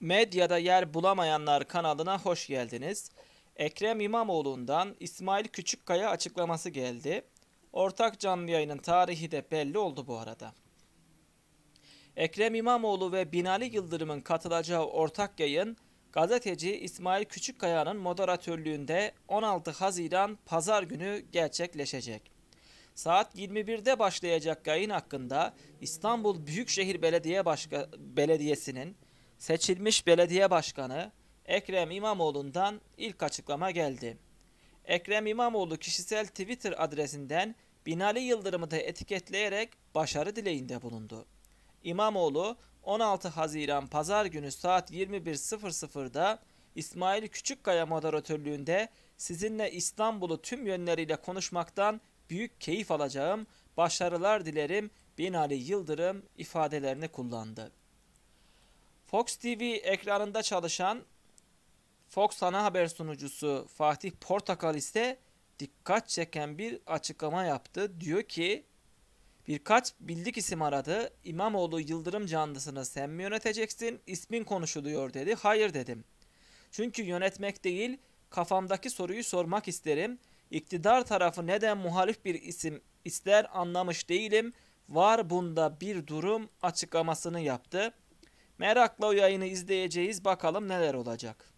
Medyada yer bulamayanlar kanalına hoş geldiniz. Ekrem İmamoğlu'ndan İsmail Küçükkaya açıklaması geldi. Ortak canlı yayının tarihi de belli oldu bu arada. Ekrem İmamoğlu ve Binali Yıldırım'ın katılacağı ortak yayın gazeteci İsmail Küçükkaya'nın moderatörlüğünde 16 Haziran Pazar günü gerçekleşecek. Saat 21'de başlayacak yayın hakkında İstanbul Büyükşehir Belediye Başka Belediyesi'nin seçilmiş belediye başkanı Ekrem İmamoğlu'ndan ilk açıklama geldi. Ekrem İmamoğlu kişisel Twitter adresinden Binali Yıldırım'ı da etiketleyerek başarı dileğinde bulundu. İmamoğlu 16 Haziran Pazar günü saat 21.00'da İsmail Küçükkaya moderatörlüğünde sizinle İstanbul'u tüm yönleriyle konuşmaktan büyük keyif alacağım, başarılar dilerim Binali Yıldırım ifadelerini kullandı. Fox TV ekranında çalışan Fox ana haber sunucusu Fatih Portakal ise dikkat çeken bir açıklama yaptı. Diyor ki birkaç bildik isim aradı. İmamoğlu Yıldırım canlısını sen mi yöneteceksin? İsmin konuşuluyor dedi. Hayır dedim. Çünkü yönetmek değil kafamdaki soruyu sormak isterim. İktidar tarafı neden muhalif bir isim ister anlamış değilim. Var bunda bir durum açıklamasını yaptı. Merakla o yayını izleyeceğiz. Bakalım neler olacak.